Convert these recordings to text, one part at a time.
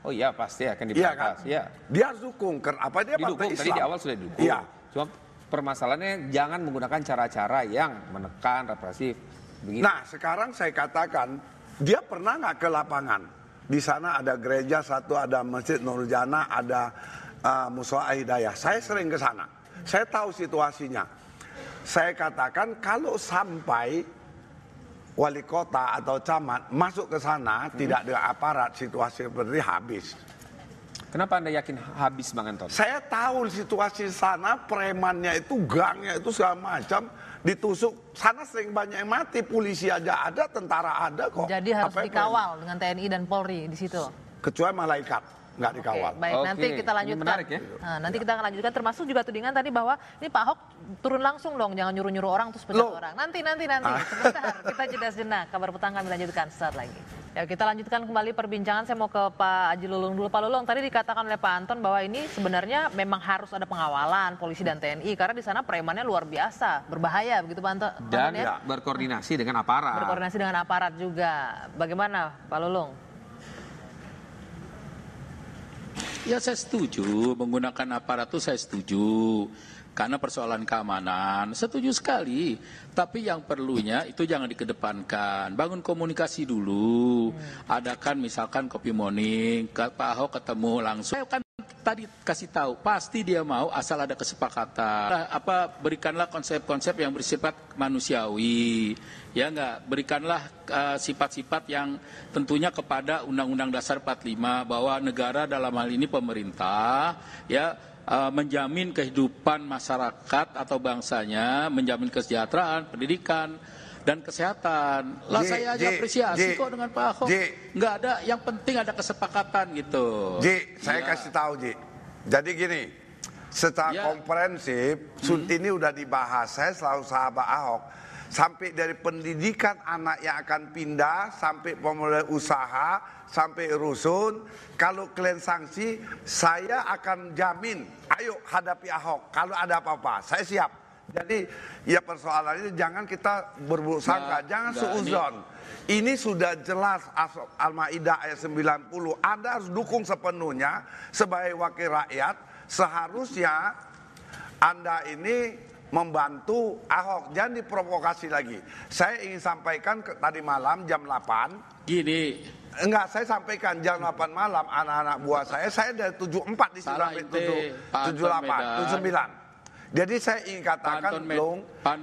Oh iya pasti akan dibahas. Iya kan? Ya. Dia harus dukung. Apa dia didukung, partai Islam? Tadi di awal sudah didukung. Iya. Cuma permasalahannya jangan menggunakan cara-cara yang menekan, represif. Begini. Nah sekarang saya katakan dia pernah nggak ke lapangan? Di sana ada gereja satu, ada masjid Nurjana, ada uh, Musola Hidayah. Saya sering ke sana. Saya tahu situasinya. Saya katakan kalau sampai wali kota atau camat masuk ke sana hmm. tidak ada aparat situasi seperti habis. Kenapa Anda yakin habis Bang Anton? Saya tahu situasi sana, premannya itu, gangnya itu segala macam ditusuk. Sana sering banyak yang mati, polisi aja ada, tentara ada kok. Jadi harus Apa dikawal dengan TNI dan Polri di situ. Kecuali malaikat nggak dikawal. Okay, baik, okay. nanti kita lanjutkan. ya. Gitu. Nah, nanti ya. kita akan lanjutkan termasuk juga tudingan tadi bahwa ini Pak Ahok turun langsung dong, jangan nyuruh-nyuruh orang terus pecat orang. Nanti, nanti, nanti. Ah. Sebentar, kita jeda sejenak. Kabar petang kami lanjutkan saat lagi. Ya, kita lanjutkan kembali perbincangan. Saya mau ke Pak Aji Lulung dulu. Pak Lulung, tadi dikatakan oleh Pak Anton bahwa ini sebenarnya memang harus ada pengawalan polisi dan TNI karena di sana premannya luar biasa, berbahaya begitu Pak Anton. Dan ya? berkoordinasi dengan aparat. Berkoordinasi dengan aparat juga. Bagaimana Pak Lulung? Ya saya setuju, menggunakan aparatus saya setuju. Karena persoalan keamanan, setuju sekali. Tapi yang perlunya itu jangan dikedepankan. Bangun komunikasi dulu. Adakan misalkan kopi morning, Pak Ahok ketemu langsung tadi kasih tahu pasti dia mau asal ada kesepakatan nah, apa berikanlah konsep-konsep yang bersifat manusiawi ya enggak berikanlah eh, sifat-sifat uh, yang tentunya kepada undang-undang dasar 45 bahwa negara dalam hal ini pemerintah ya eh, menjamin kehidupan masyarakat atau bangsanya menjamin kesejahteraan pendidikan dan kesehatan. Lah saya aja apresiasi J, kok dengan Pak Ahok. J, Nggak ada, yang penting ada kesepakatan gitu. J, saya iya. kasih tahu Ji. Jadi gini, secara ya. komprehensif, hmm. ini udah dibahas. Saya selalu sahabat Ahok. Sampai dari pendidikan anak yang akan pindah, sampai pemulai usaha, sampai rusun. Kalau kalian sanksi, saya akan jamin. Ayo hadapi Ahok. Kalau ada apa-apa, saya siap. Jadi ya persoalannya jangan kita berburuk sangka, nah, jangan nah, suuzon. Ini sudah jelas Al-Maidah ayat 90. Anda harus dukung sepenuhnya sebagai wakil rakyat. Seharusnya Anda ini membantu Ahok. Jangan diprovokasi lagi. Saya ingin sampaikan ke, tadi malam jam 8. Gini. Enggak, saya sampaikan jam 8 malam anak-anak buah saya. Saya dari 74 di 74, 78, 79. Jadi saya ingin katakan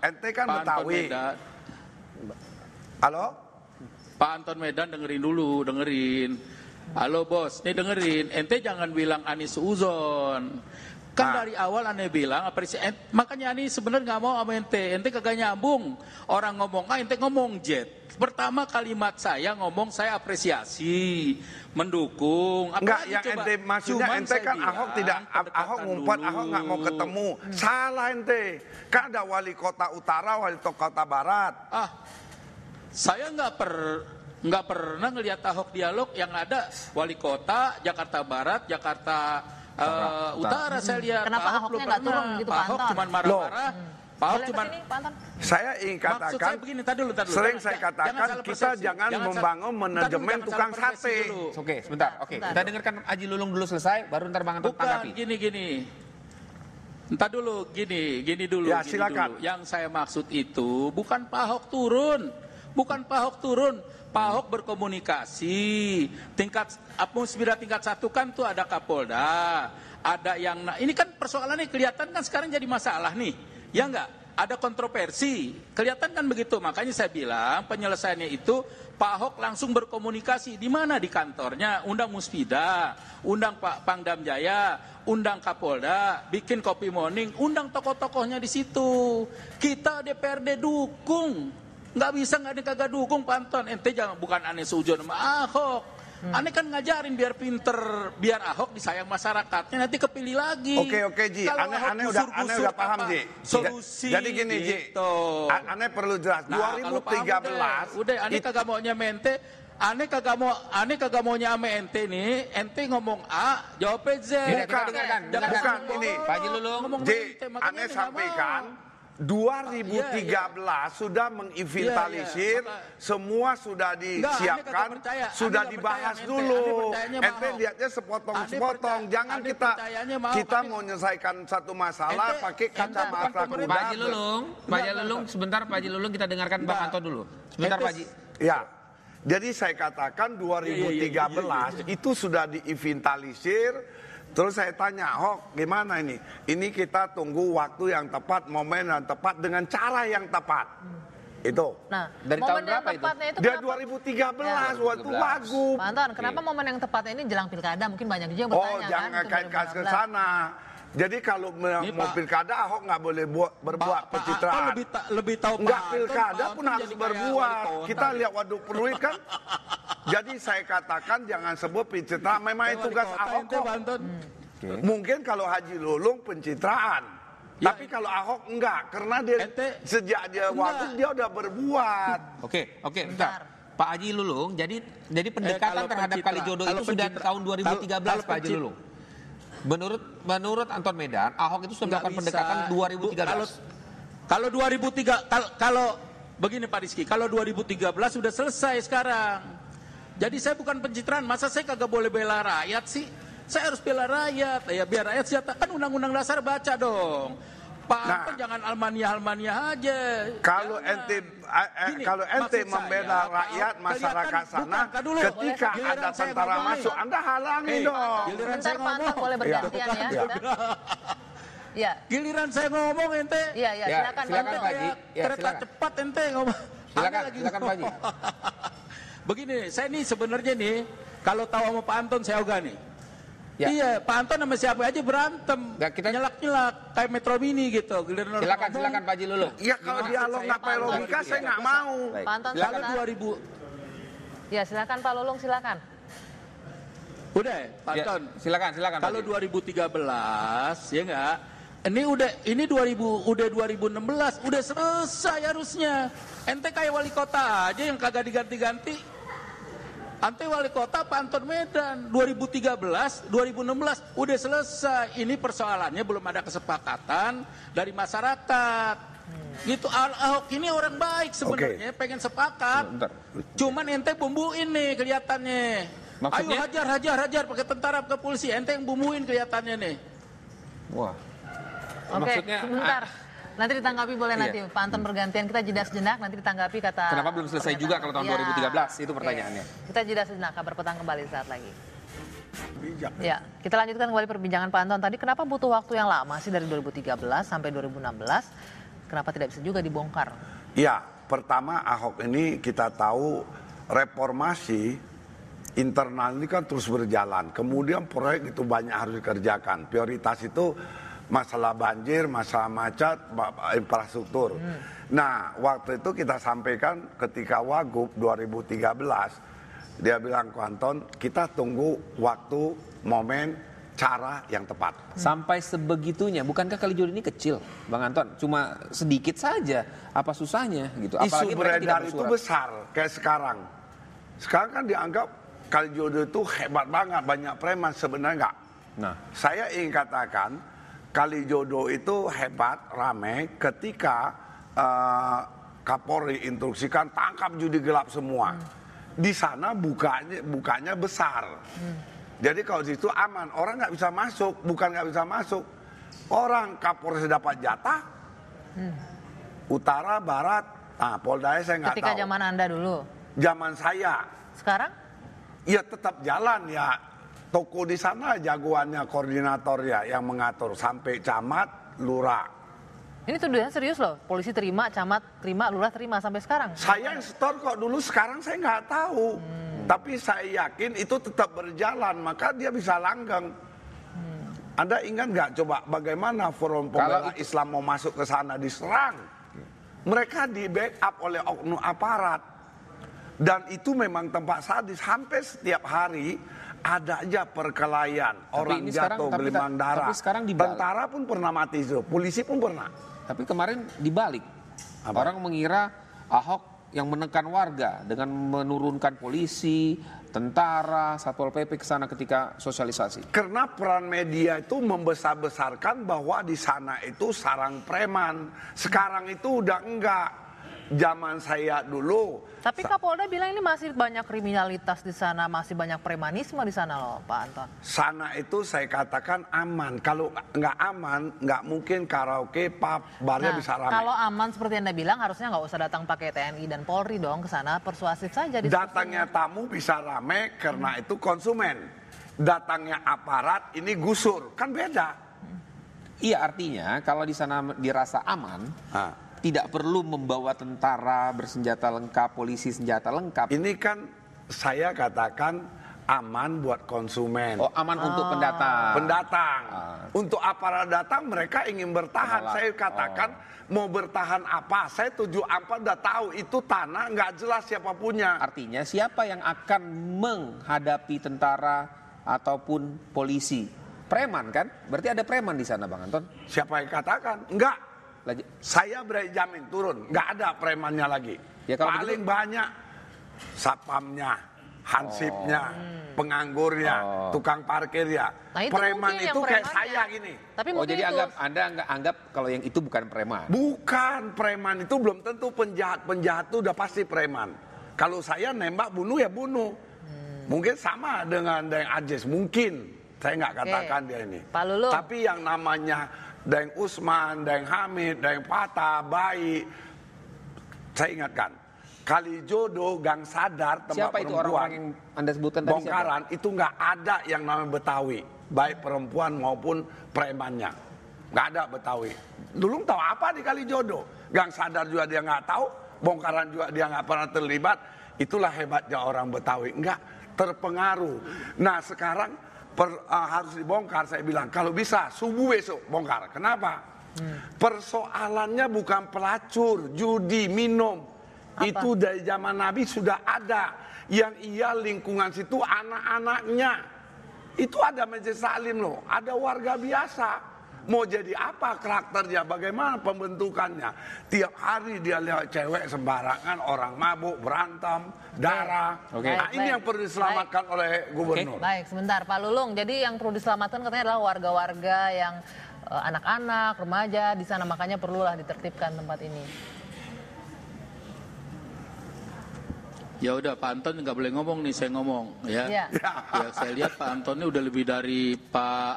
Anton kan Pak Betawi. Halo? Pak Anton Medan dengerin dulu, dengerin. Halo bos, ini dengerin, ente jangan bilang Anies Uzon. Kan nah. dari awal aneh bilang apresiasi. Makanya ani sebenarnya nggak mau sama ente. Ente kagak nyambung. Orang ngomong ah ente ngomong jet Pertama kalimat saya ngomong saya apresiasi, mendukung. Enggak, yang coba? ente maksudnya Cuman ente kan Ahok tidak Ahok ngumpat dulu. Ahok nggak mau ketemu. Hmm. Salah ente. Kan ada wali kota utara, wali kota barat. Ah. Saya nggak per nggak pernah ngelihat Ahok dialog yang ada wali kota Jakarta Barat, Jakarta uh, utara saya lihat. Kenapa Pak Ahok belum pernah. Turun, gitu, Pak Ahok cuma marah-marah. Pak Ahok cuma saya ingin katakan saya begini, tadi dulu, tadi dulu. sering saya katakan jangan kita jangan, jangan membangun manajemen tukang sate. Oke, okay, sebentar. Oke, okay. kita dengarkan Aji Lulung dulu selesai baru ntar Bang Anton tanggapi. Gini gini. Entah dulu, gini, gini dulu. Ya, gini silakan. Dulu. Yang saya maksud itu bukan Pak Ahok turun, bukan Pak Ahok turun, Pak Ahok berkomunikasi. Tingkat apa tingkat satu kan tuh ada Kapolda, ada yang nah, ini kan persoalannya kelihatan kan sekarang jadi masalah nih. Ya enggak? Ada kontroversi. Kelihatan kan begitu. Makanya saya bilang penyelesaiannya itu Pak Ahok langsung berkomunikasi di mana di kantornya, undang Muspida undang Pak Pangdam Jaya, undang Kapolda, bikin kopi morning, undang tokoh-tokohnya di situ. Kita DPRD dukung Nggak bisa nggak ada kagak dukung pantun Ente jangan bukan aneh sujud sama Ahok. Hmm. Aneh kan ngajarin biar pinter, biar Ahok disayang masyarakatnya nanti kepilih lagi. Oke oke Ji, aneh aneh udah aneh udah paham Ji. Solusi. Jadi gini Ji, gitu. aneh perlu jelas. Nah, tiga belas. udah aneh kagak maunya mente, Aneh kagak mau, aneh kagak mau nyame ente nih. Ente ngomong A, jawab Z. Bukan, bukan, bukan, bukan ini. Pak Jilulung, Ngomong J, ente, aneh sampaikan. 2013 ya, ya. sudah mengivitalisir ya, ya. semua sudah disiapkan, Nggak, sudah dibahas ente, dulu. Ente, lihatnya sepotong-sepotong. Jangan ane kita kita mau menyelesaikan satu masalah ente, pakai kacamata kuda. Pak Haji Lulung, Pak Haji Lulung sebentar Pak Haji Lulung kita dengarkan Pak Anto dulu. Sebentar Pak Haji. Ya. Iya, iya, iya, jadi saya katakan 2013 itu sudah diivitalisir. Terus saya tanya, Hok gimana ini? Ini kita tunggu waktu yang tepat, momen yang tepat dengan cara yang tepat. Hmm. Itu. Nah, dari momen tahun berapa yang tepatnya itu? Dia 2013 ya. waktu lagu. Mantan. kenapa iya. momen yang tepatnya ini jelang pilkada? Mungkin banyak juga yang oh, bertanya Oh, jangan kan, kaitkan ke sana. Jadi kalau mobil mau pilkada Ahok nggak boleh buat berbuat Pak, pencitraan. Pak, lebih, lebih tahu Nggak pilkada pun harus berbuat. Kita gitu. lihat waduk peruit kan. Jadi saya katakan jangan sebut pencitraan. Memang tugas Ahok kok. Hmm. Mungkin kalau Haji Lulung pencitraan. Ya. Tapi kalau Ahok enggak, karena dia Ente, sejak dia waktu dia udah berbuat. Oke, oke, bentar. Pak Haji Lulung, jadi jadi eh, pendekatan eh, terhadap Kalijodo itu sudah tahun 2013 kalau, kalau Pak Haji Lulung. Menurut menurut Anton Medan, Ahok itu sudah melakukan pendekatan 2013. Kalau, kalau 2003 kalau, kalau begini Pak Rizky, kalau 2013 sudah selesai sekarang. Jadi saya bukan pencitraan, masa saya kagak boleh bela rakyat sih? Saya harus bela rakyat, ya biar rakyat sejahtera. Kan undang-undang dasar baca dong. Pak nah, jangan almania almania aja. Kalau ente Gini, kalau ente membela saya, rakyat kan, masyarakat sana dulu. ketika boleh, ada tentara masuk Anda halangi hey, dong. Giliran saya ngomong boleh bergantian iya. ya. ya. ya. Giliran saya ngomong ente. Iya, iya, ya, silakan, silakan Pak silakan. Ya, kereta silakan. cepat ente ngomong. Silakan, lagi silakan Pak Begini, saya ini sebenarnya nih kalau tahu sama Pak Anton saya ogah nih. Ya. Iya, Pak Anton sama siapa aja berantem. Enggak kita nyelak-nyelak kayak Metro Mini gitu. Giliran silakan ngomong. silakan Pak Jilulu. Iya, kalau dialog enggak pakai logika saya nggak mau. Pak Anton silakan. 2000. Ya, silakan Pak Lulung silakan. Udah, ya, Pak ya, Anton. Ya, silakan, silakan. Kalau 2013, ya enggak? Ini udah ini 2000 udah 2016 udah selesai harusnya. Ente kayak wali kota aja yang kagak diganti-ganti Ante wali kota Pantun Medan 2013, 2016 udah selesai. Ini persoalannya belum ada kesepakatan dari masyarakat. Hmm. Gitu Ahok ini orang baik sebenarnya, okay. pengen sepakat. Bentar. Cuman ente bumbu ini kelihatannya. Maksudnya? Ayo hajar, hajar, hajar pakai tentara, pakai polisi. Ente yang bumbuin kelihatannya nih. Wah. Okay, Maksudnya sebentar. Ah, Nanti ditanggapi boleh iya. nanti Pak Anton bergantian hmm. kita jeda sejenak nanti ditanggapi kata Kenapa belum selesai juga kalau tahun 2013 iya. itu pertanyaannya. Kita jeda sejenak kabar petang kembali saat lagi. Bijak. Ya, kita lanjutkan kembali perbincangan Pak Anton tadi kenapa butuh waktu yang lama sih dari 2013 sampai 2016? Kenapa tidak bisa juga dibongkar? Ya, pertama Ahok ini kita tahu reformasi internal ini kan terus berjalan. Kemudian proyek itu banyak harus dikerjakan. Prioritas itu masalah banjir, masalah macet, infrastruktur. Hmm. Nah, waktu itu kita sampaikan ketika Wagub 2013, dia bilang ke Anton, kita tunggu waktu, momen, cara yang tepat. Sampai sebegitunya, bukankah Kalijodo ini kecil, Bang Anton? Cuma sedikit saja, apa susahnya gitu? Apalagi Isu beredar itu besar, kayak sekarang. Sekarang kan dianggap Kalijodo itu hebat banget, banyak preman sebenarnya enggak. Nah, saya ingin katakan Kali Kalijodo itu hebat, ramai ketika uh, Kapolri instruksikan tangkap judi gelap semua. Hmm. Di sana bukanya bukanya besar. Hmm. Jadi kalau di situ aman, orang nggak bisa masuk, bukan nggak bisa masuk. Orang Kapolri dapat jatah, hmm. utara, barat, nah Polda saya nggak tahu. Ketika zaman Anda dulu? Zaman saya. Sekarang? Ya tetap jalan ya toko di sana jagoannya koordinator ya yang mengatur sampai camat, lurah. Ini tuduhan serius loh, polisi terima, camat terima, lurah terima sampai sekarang. Saya yang setor kok dulu, sekarang saya nggak tahu. Hmm. Tapi saya yakin itu tetap berjalan, maka dia bisa langgeng. Hmm. Anda ingat nggak coba bagaimana forum pembela itu... Islam mau masuk ke sana diserang? Mereka di backup oleh oknum aparat. Dan itu memang tempat sadis. Hampir setiap hari ada aja perkelahian orang ini jatuh sekarang, darah, Tapi sekarang dibalik. Tentara pun pernah mati itu, polisi pun pernah. Tapi kemarin dibalik. Apa? Orang mengira Ahok yang menekan warga dengan menurunkan polisi, tentara, satpol pp ke sana ketika sosialisasi. Karena peran media itu membesar-besarkan bahwa di sana itu sarang preman. Sekarang itu udah enggak zaman saya dulu. Tapi Kapolda bilang ini masih banyak kriminalitas di sana, masih banyak premanisme di sana loh Pak Anton. Sana itu saya katakan aman. Kalau nggak aman, nggak mungkin karaoke, pub, barnya nah, bisa ramai. Kalau aman seperti Anda bilang, harusnya nggak usah datang pakai TNI dan Polri dong ke sana, persuasif saja. Di Datangnya tamu bisa ramai karena hmm. itu konsumen. Datangnya aparat ini gusur, kan beda. Iya artinya kalau di sana dirasa aman, ah tidak perlu membawa tentara bersenjata lengkap, polisi senjata lengkap. Ini kan saya katakan aman buat konsumen. Oh, aman ah. untuk pendatang. Pendatang. Ah. Untuk aparat datang mereka ingin bertahan. Penolak. Saya katakan oh. mau bertahan apa? Saya tujuh apa udah tahu itu tanah nggak jelas siapa punya. Artinya siapa yang akan menghadapi tentara ataupun polisi? Preman kan? Berarti ada preman di sana Bang Anton. Siapa yang katakan? Enggak, saya berani jamin turun, nggak ada premannya lagi. Ya, kalau Paling begitu... banyak sapamnya, hansipnya, oh. Hmm. penganggurnya, oh. tukang parkirnya. Nah, preman itu kayak saya gini. Tapi oh jadi itu... anggap Anda nggak anggap kalau yang itu bukan preman? Bukan preman itu belum tentu penjahat penjahat itu udah pasti preman. Kalau saya nembak bunuh ya bunuh. Hmm. Mungkin sama dengan yang Ajis mungkin saya nggak katakan okay. dia ini. Tapi yang namanya Deng Usman, Deng Hamid, Deng Pata, Bayi. Saya ingatkan, Kali jodoh, Gang Sadar, tempat siapa perempuan. itu orang-orang yang Anda sebutkan tadi Bongkaran siapa? itu nggak ada yang namanya Betawi, baik perempuan maupun premannya. Nggak ada Betawi. Dulu tahu apa di Kali jodoh. Gang Sadar juga dia nggak tahu, Bongkaran juga dia nggak pernah terlibat. Itulah hebatnya orang Betawi. Nggak terpengaruh. Nah sekarang per, uh, harus dibongkar saya bilang kalau bisa subuh besok bongkar kenapa hmm. persoalannya bukan pelacur judi minum Apa? itu dari zaman Nabi sudah ada yang ia lingkungan situ anak-anaknya itu ada majelis salim loh ada warga biasa mau jadi apa karakternya, bagaimana pembentukannya. Tiap hari dia lihat cewek sembarangan, orang mabuk, berantem, darah. Okay. Nah baik, ini baik. yang perlu diselamatkan baik. oleh gubernur. Okay. Baik, sebentar Pak Lulung. Jadi yang perlu diselamatkan katanya adalah warga-warga yang eh, anak-anak, remaja di sana makanya perlulah ditertibkan tempat ini. Ya udah Pak Anton nggak boleh ngomong nih saya ngomong ya. Ya. ya. ya saya lihat Pak Anton ini udah lebih dari Pak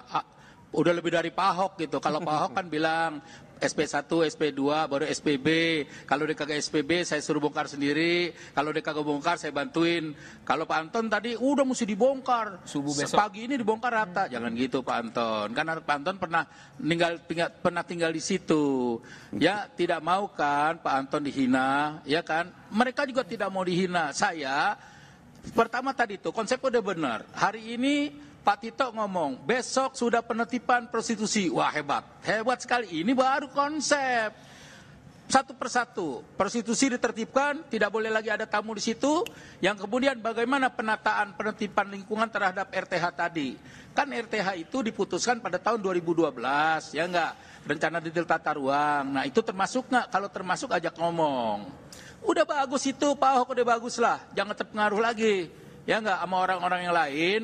udah lebih dari Pahok gitu. Kalau Pahok kan bilang SP1, SP2, baru SPB. Kalau dia kagak SPB, saya suruh bongkar sendiri. Kalau dia kagak bongkar, saya bantuin. Kalau Pak Anton tadi, udah mesti dibongkar. Subuh besok. Pagi ini dibongkar rata. Hmm. Jangan gitu Pak Anton. Karena Pak Anton pernah tinggal, tinggal pernah tinggal di situ. Ya, hmm. tidak mau kan Pak Anton dihina, ya kan? Mereka juga tidak mau dihina. Saya pertama tadi itu konsep udah benar. Hari ini Pak Tito ngomong, besok sudah penertiban prostitusi. Wah hebat, hebat sekali. Ini baru konsep. Satu persatu, prostitusi ditertibkan, tidak boleh lagi ada tamu di situ. Yang kemudian bagaimana penataan penertiban lingkungan terhadap RTH tadi. Kan RTH itu diputuskan pada tahun 2012, ya enggak? Rencana detail tata ruang. Nah itu termasuk enggak? Kalau termasuk ajak ngomong. Udah bagus itu, Pak Ahok udah bagus lah. Jangan terpengaruh lagi ya nggak sama orang-orang yang lain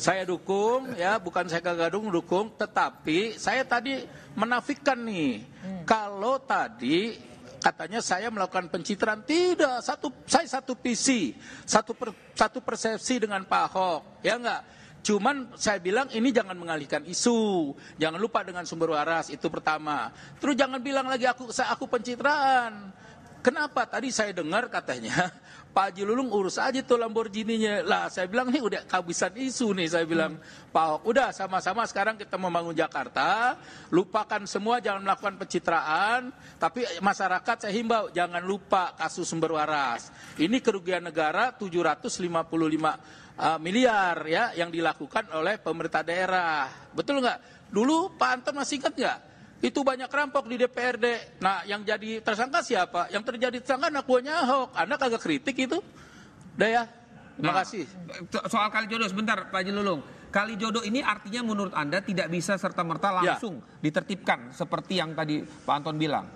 saya dukung ya bukan saya gadung dukung tetapi saya tadi menafikan nih hmm. kalau tadi katanya saya melakukan pencitraan tidak satu saya satu visi satu per, satu persepsi dengan Pak Ahok ya nggak Cuman saya bilang ini jangan mengalihkan isu, jangan lupa dengan sumber waras itu pertama. Terus jangan bilang lagi aku saya aku pencitraan. Kenapa tadi saya dengar katanya Pak Haji Lulung urus aja tuh Lamborghini-nya. Lah saya bilang nih udah kehabisan isu nih saya bilang hmm. Pak Ahok udah sama-sama sekarang kita membangun Jakarta, lupakan semua jangan melakukan pencitraan, tapi masyarakat saya himbau jangan lupa kasus sumber waras. Ini kerugian negara 755 uh, e, miliar ya yang dilakukan oleh pemerintah daerah. Betul nggak? Dulu Pak Anton masih ingat nggak? Itu banyak rampok di DPRD. Nah, yang jadi tersangka siapa? Yang terjadi tersangka anak buahnya Ahok. Anda kagak kritik itu? Udah ya. Terima nah, kasih. Soal kali jodoh sebentar Pak Haji Lulung. Kali jodoh ini artinya menurut Anda tidak bisa serta-merta ya. langsung ya. ditertibkan seperti yang tadi Pak Anton bilang.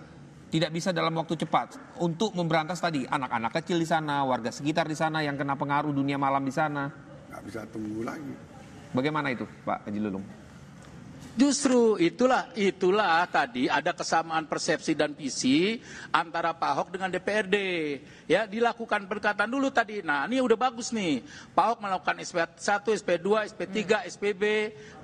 Tidak bisa dalam waktu cepat untuk memberantas tadi anak-anak kecil di sana, warga sekitar di sana yang kena pengaruh dunia malam di sana. Nggak bisa tunggu lagi. Bagaimana itu Pak Haji Lulung? Justru itulah itulah tadi ada kesamaan persepsi dan visi antara Pak Ahok dengan DPRD. Ya, dilakukan perkataan dulu tadi. Nah, ini udah bagus nih. Pak Ahok melakukan SP1, SP2, SP3, SPB.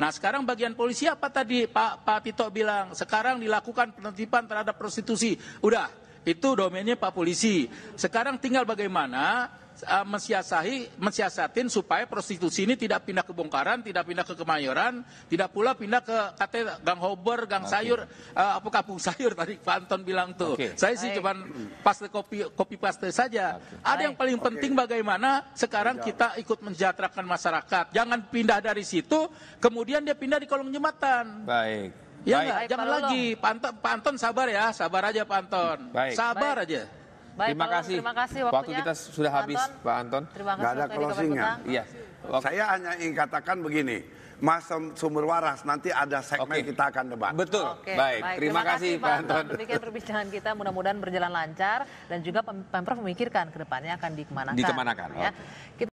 Nah, sekarang bagian polisi apa tadi? Pak Pak Tito bilang, sekarang dilakukan penertiban terhadap prostitusi. Udah, itu domainnya Pak Polisi. Sekarang tinggal bagaimana uh, mensiasahi, mensiasatin supaya prostitusi ini tidak pindah ke Bongkaran, tidak pindah ke Kemayoran, tidak pula pindah ke kata Gang Hober, Gang okay. Sayur, uh, apa Kampung Sayur tadi Pak Anton bilang tuh. Okay. Saya sih cuman paste kopi kopi paste saja. Okay. Ada Hai. yang paling okay. penting bagaimana sekarang kita ikut menjatrakan masyarakat. Jangan pindah dari situ, kemudian dia pindah di kolong jembatan. Baik. Ya Baik. Baik, jangan Pak lagi. Panton, Anton sabar ya, sabar aja Panton. Baik. Sabar Baik. aja. Baik, terima kasih. Terima kasih waktunya. Waktu kita sudah habis, Anton, Pak Anton. Terima kasih. Gak ada closingnya. Iya. Waktu... Saya hanya ingin katakan begini, Mas Sumber Waras nanti ada segmen okay. kita akan debat. Betul. Okay. Baik. Baik. Terima, terima kasih Pak Anton. Demikian perbincangan kita mudah-mudahan berjalan lancar dan juga Pemprov memikirkan ke depannya akan dikemanakan. Dikemanakan. Gitu ya. Okay. Kita